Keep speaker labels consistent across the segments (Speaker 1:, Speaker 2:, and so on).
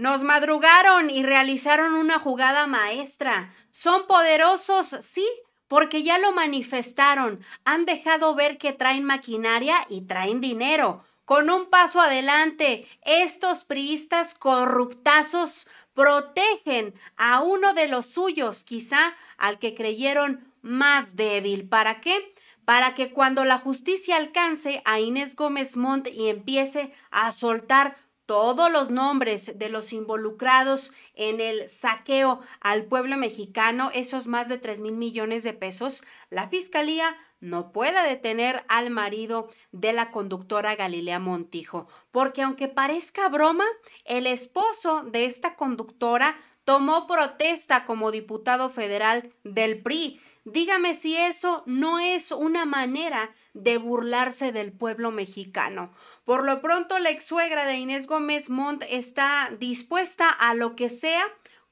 Speaker 1: Nos madrugaron y realizaron una jugada maestra. Son poderosos, sí, porque ya lo manifestaron. Han dejado ver que traen maquinaria y traen dinero. Con un paso adelante, estos priistas corruptazos protegen a uno de los suyos, quizá al que creyeron más débil. ¿Para qué? Para que cuando la justicia alcance a Inés Gómez Montt y empiece a soltar todos los nombres de los involucrados en el saqueo al pueblo mexicano, esos más de 3 mil millones de pesos, la Fiscalía no pueda detener al marido de la conductora Galilea Montijo, porque aunque parezca broma, el esposo de esta conductora tomó protesta como diputado federal del PRI. Dígame si eso no es una manera de burlarse del pueblo mexicano, por lo pronto, la ex suegra de Inés Gómez Montt está dispuesta a lo que sea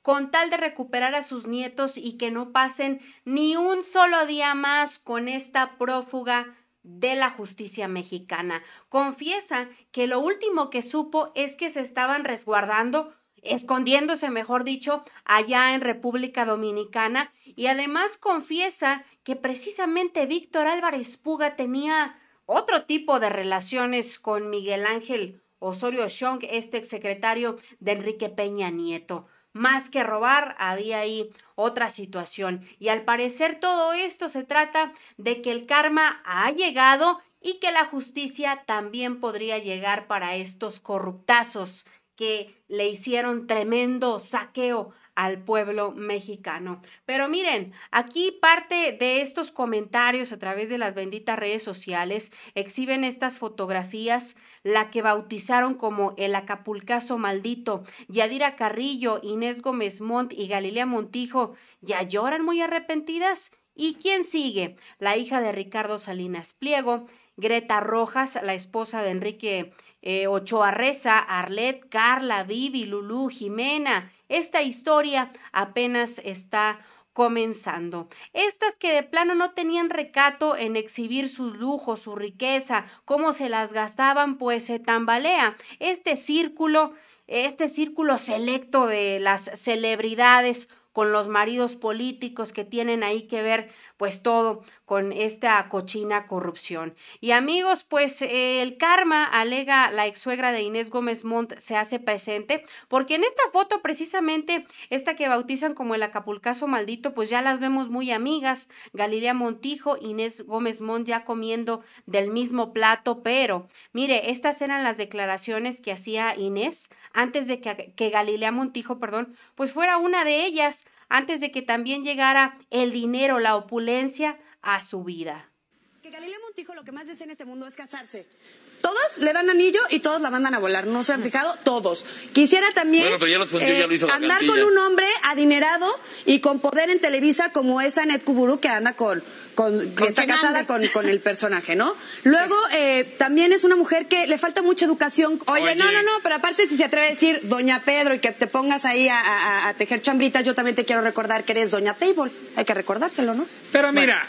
Speaker 1: con tal de recuperar a sus nietos y que no pasen ni un solo día más con esta prófuga de la justicia mexicana. Confiesa que lo último que supo es que se estaban resguardando escondiéndose, mejor dicho, allá en República Dominicana. Y además confiesa que precisamente Víctor Álvarez Puga tenía otro tipo de relaciones con Miguel Ángel Osorio Chong, este exsecretario de Enrique Peña Nieto. Más que robar, había ahí otra situación. Y al parecer todo esto se trata de que el karma ha llegado y que la justicia también podría llegar para estos corruptazos que le hicieron tremendo saqueo al pueblo mexicano. Pero miren, aquí parte de estos comentarios a través de las benditas redes sociales exhiben estas fotografías, la que bautizaron como el Acapulcazo maldito. Yadira Carrillo, Inés Gómez Montt y Galilea Montijo ya lloran muy arrepentidas. ¿Y quién sigue? La hija de Ricardo Salinas Pliego, Greta Rojas, la esposa de Enrique eh, Ochoa Reza, Arlet, Carla, Vivi, Lulú, Jimena. Esta historia apenas está comenzando. Estas que de plano no tenían recato en exhibir sus lujos, su riqueza, cómo se las gastaban, pues se tambalea. Este círculo, este círculo selecto de las celebridades, con los maridos políticos que tienen ahí que ver pues todo con esta cochina corrupción. Y amigos, pues eh, el karma, alega la ex suegra de Inés Gómez Montt, se hace presente, porque en esta foto precisamente, esta que bautizan como el acapulcazo maldito, pues ya las vemos muy amigas, Galilea Montijo, Inés Gómez Montt ya comiendo del mismo plato, pero mire, estas eran las declaraciones que hacía Inés antes de que, que Galilea Montijo, perdón, pues fuera una de ellas antes de que también llegara el dinero, la opulencia a su vida. Galilea Montijo lo que más desea en este mundo es casarse. Todos le dan anillo y todos la mandan a volar. ¿No se han fijado? Todos. Quisiera también andar con un hombre adinerado y con poder en Televisa como esa Net Kuburu que anda con, que está casada con, el personaje, ¿no? Luego, eh, también es una mujer que le falta mucha educación. Oye, no, no, no, pero aparte si se atreve a decir Doña Pedro y que te pongas ahí a, tejer chambritas, yo también te quiero recordar que eres Doña Table. Hay que recordártelo, ¿no? Pero mira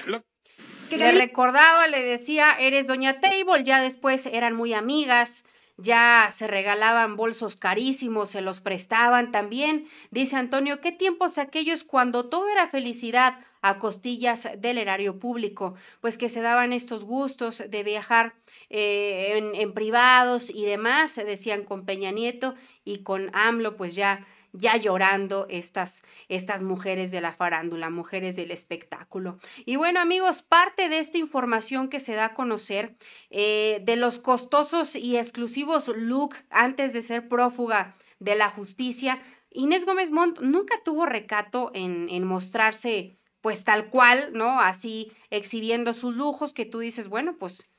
Speaker 1: le recordaba, le decía, eres doña Table, ya después eran muy amigas, ya se regalaban bolsos carísimos, se los prestaban también. Dice Antonio, ¿qué tiempos aquellos cuando todo era felicidad a costillas del erario público? Pues que se daban estos gustos de viajar eh, en, en privados y demás, decían con Peña Nieto y con AMLO, pues ya ya llorando estas, estas mujeres de la farándula, mujeres del espectáculo. Y bueno amigos, parte de esta información que se da a conocer eh, de los costosos y exclusivos look antes de ser prófuga de la justicia, Inés Gómez Montt nunca tuvo recato en, en mostrarse pues tal cual, ¿no? Así exhibiendo sus lujos que tú dices, bueno, pues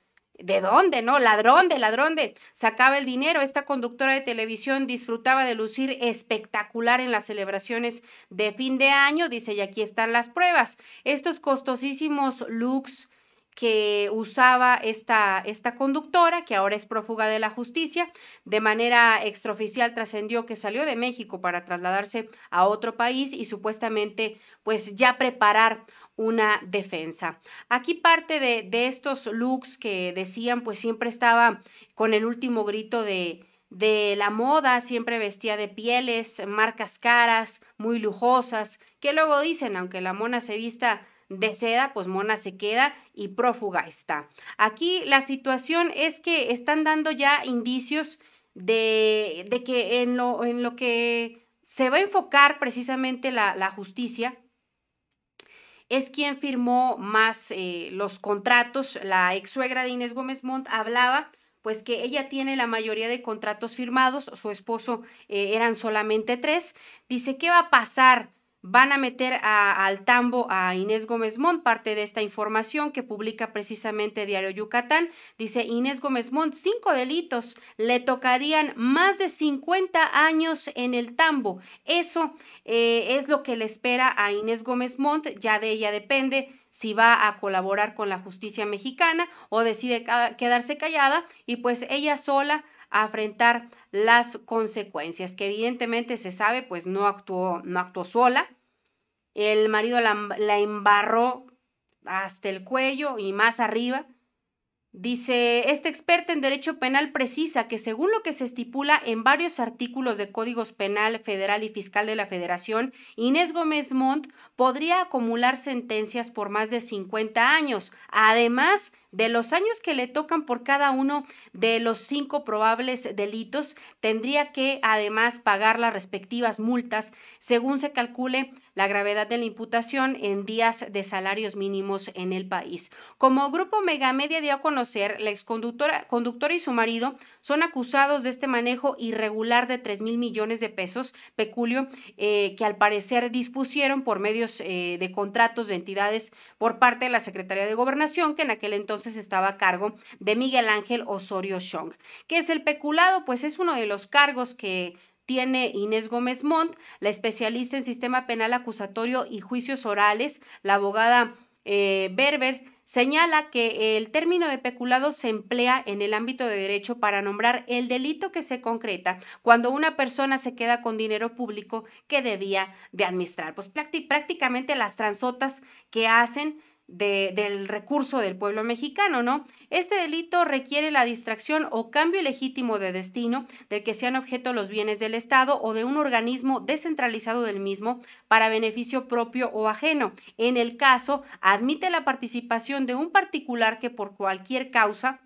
Speaker 1: ¿De dónde? No, ladrón de ladrón de. Sacaba el dinero. Esta conductora de televisión disfrutaba de lucir espectacular en las celebraciones de fin de año. Dice, y aquí están las pruebas. Estos costosísimos looks que usaba esta, esta conductora, que ahora es prófuga de la justicia, de manera extraoficial trascendió que salió de México para trasladarse a otro país y supuestamente pues ya preparar una defensa. Aquí parte de, estos looks que decían, pues siempre estaba con el último grito de, de la moda, siempre vestía de pieles, marcas caras, muy lujosas, que luego dicen, aunque la mona se vista de seda, pues mona se queda y prófuga está. Aquí la situación es que están dando ya indicios de, de que en lo, en lo que se va a enfocar precisamente la, la justicia, es quien firmó más eh, los contratos. La ex suegra de Inés Gómez Montt hablaba pues que ella tiene la mayoría de contratos firmados, su esposo eh, eran solamente tres. Dice, ¿qué va a pasar? van a meter al tambo a Inés Gómez Mont, parte de esta información que publica precisamente Diario Yucatán. Dice Inés Gómez Mont, cinco delitos, le tocarían más de 50 años en el tambo. Eso eh, es lo que le espera a Inés Gómez Mont, ya de ella depende si va a colaborar con la justicia mexicana o decide quedarse callada y pues ella sola afrentar las consecuencias, que evidentemente se sabe, pues no actuó, no actuó sola. El marido la, la embarró hasta el cuello y más arriba. Dice, este experto en derecho penal precisa que según lo que se estipula en varios artículos de códigos penal federal y fiscal de la federación, Inés Gómez Montt podría acumular sentencias por más de 50 años. Además, de los años que le tocan por cada uno de los cinco probables delitos, tendría que además pagar las respectivas multas según se calcule la gravedad de la imputación en días de salarios mínimos en el país. Como Grupo Media dio a conocer, la exconductora conductora y su marido son acusados de este manejo irregular de 3 mil millones de pesos, peculio, eh, que al parecer dispusieron por medios eh, de contratos de entidades por parte de la Secretaría de Gobernación, que en aquel entonces entonces estaba a cargo de Miguel Ángel Osorio Chong. ¿Qué es el peculado? Pues es uno de los cargos que tiene Inés Gómez Montt, la especialista en sistema penal acusatorio y juicios orales, la abogada eh, Berber señala que el término de peculado se emplea en el ámbito de derecho para nombrar el delito que se concreta cuando una persona se queda con dinero público que debía de administrar. Pues prácticamente las transotas que hacen del recurso del pueblo mexicano, ¿no? Este delito requiere la distracción o cambio legítimo de destino del que sean objeto los bienes del Estado o de un organismo descentralizado del mismo para beneficio propio o ajeno. En el caso, admite la participación de un particular que por cualquier causa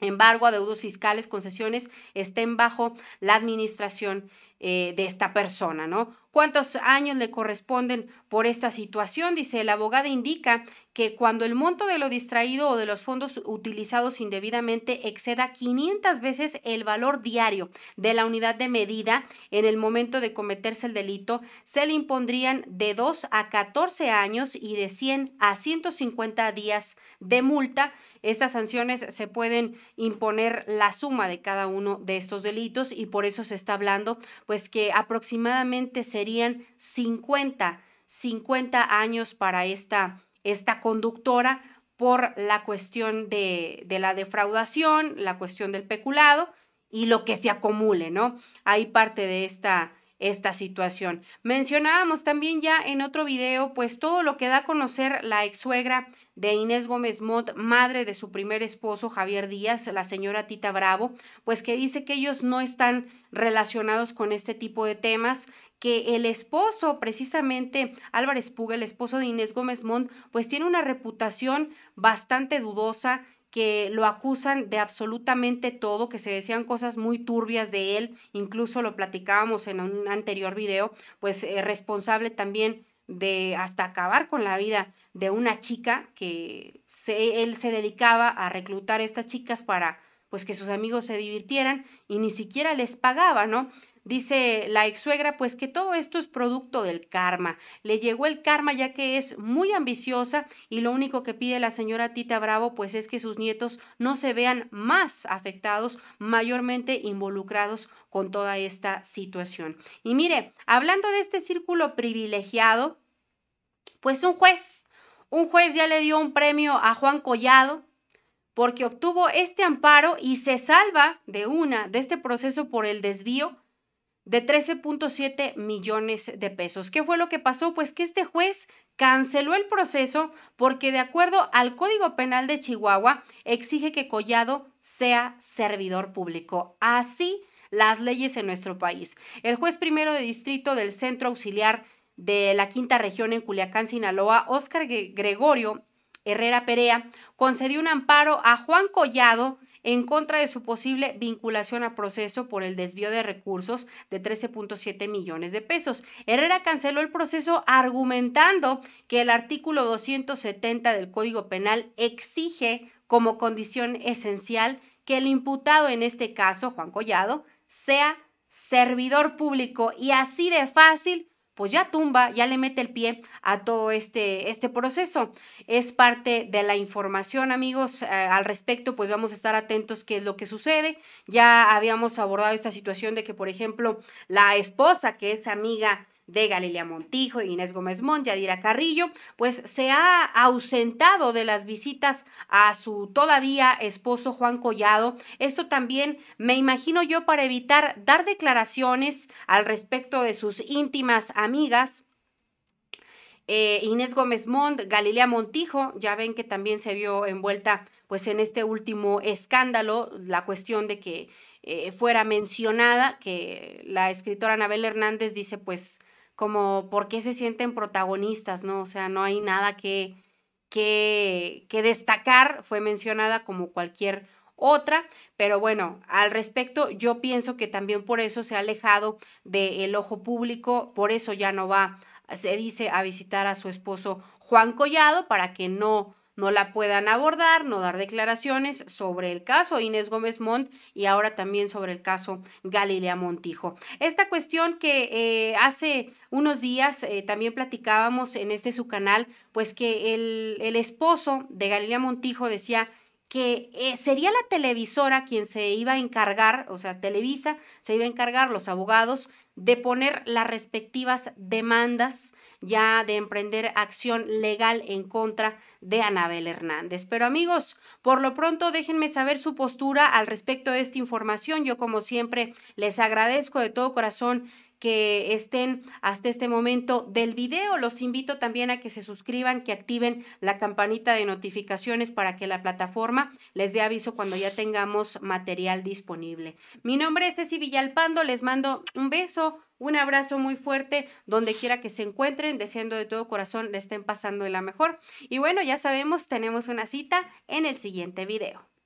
Speaker 1: embargo, adeudos fiscales, concesiones, estén bajo la administración eh, de esta persona, ¿no? cuántos años le corresponden por esta situación. Dice, el abogado indica que cuando el monto de lo distraído o de los fondos utilizados indebidamente exceda 500 veces el valor diario de la unidad de medida en el momento de cometerse el delito, se le impondrían de 2 a 14 años y de 100 a 150 días de multa. Estas sanciones se pueden imponer la suma de cada uno de estos delitos y por eso se está hablando pues que aproximadamente sería serían 50, 50 años para esta, esta conductora por la cuestión de, de la defraudación, la cuestión del peculado y lo que se acumule, ¿no? Hay parte de esta, esta situación. Mencionábamos también ya en otro video, pues todo lo que da a conocer la ex suegra de Inés Gómez Montt, madre de su primer esposo Javier Díaz, la señora Tita Bravo, pues que dice que ellos no están relacionados con este tipo de temas, que el esposo, precisamente Álvarez Puga, el esposo de Inés Gómez Mont, pues tiene una reputación bastante dudosa, que lo acusan de absolutamente todo, que se decían cosas muy turbias de él, incluso lo platicábamos en un anterior video, pues eh, responsable también de hasta acabar con la vida de una chica que él se dedicaba a reclutar a estas chicas para pues que sus amigos se divirtieran y ni siquiera les pagaba, ¿no? Dice la ex-suegra, pues que todo esto es producto del karma. Le llegó el karma ya que es muy ambiciosa y lo único que pide la señora Tita Bravo, pues es que sus nietos no se vean más afectados, mayormente involucrados con toda esta situación. Y mire, hablando de este círculo privilegiado, pues un juez, un juez ya le dio un premio a Juan Collado porque obtuvo este amparo y se salva de una, de este proceso por el desvío de 13.7 millones de pesos. ¿Qué fue lo que pasó? Pues que este juez canceló el proceso porque de acuerdo al Código Penal de Chihuahua exige que Collado sea servidor público. Así las leyes en nuestro país. El juez primero de distrito del Centro Auxiliar de la Quinta Región en Culiacán, Sinaloa, Óscar Gregorio Herrera Perea, concedió un amparo a Juan Collado, en contra de su posible vinculación a proceso por el desvío de recursos de 13.7 millones de pesos. Herrera canceló el proceso argumentando que el artículo 270 del Código Penal exige como condición esencial que el imputado, en este caso Juan Collado, sea servidor público y así de fácil pues ya tumba, ya le mete el pie a todo este, este proceso. Es parte de la información, amigos, eh, al respecto, pues vamos a estar atentos qué es lo que sucede. Ya habíamos abordado esta situación de que, por ejemplo, la esposa, que es amiga de Galilea Montijo, Inés Gómez Mont, Yadira Carrillo, pues se ha ausentado de las visitas a su todavía esposo Juan Collado. Esto también me imagino yo para evitar dar declaraciones al respecto de sus íntimas amigas. Eh, Inés Gómez Mont, Galilea Montijo, ya ven que también se vio envuelta pues en este último escándalo, la cuestión de que eh, fuera mencionada, que la escritora Anabel Hernández dice pues como por qué se sienten protagonistas, ¿no? O sea, no hay nada que, que, que destacar, fue mencionada como cualquier otra, pero bueno, al respecto yo pienso que también por eso se ha alejado del ojo público, por eso ya no va, se dice, a visitar a su esposo Juan Collado para que no no la puedan abordar, no dar declaraciones sobre el caso Inés Gómez Mont y ahora también sobre el caso Galilea Montijo. Esta cuestión que eh, hace unos días eh, también platicábamos en este su canal, pues que el, esposo de Galilea Montijo decía que eh, sería la televisora quien se iba a encargar, o sea, Televisa se iba a encargar, los abogados, de poner las respectivas demandas ya de emprender acción legal en contra de Anabel Hernández. Pero amigos, por lo pronto déjenme saber su postura al respecto de esta información. Yo como siempre les agradezco de todo corazón que estén hasta este momento del video. Los invito también a que se suscriban, que activen la campanita de notificaciones para que la plataforma les dé aviso cuando ya tengamos material disponible. Mi nombre es Ceci Villalpando, les mando un beso, un abrazo muy fuerte donde quiera que se encuentren, deseando de todo corazón le estén pasando de la mejor. Y bueno, ya sabemos, tenemos una cita en el siguiente video.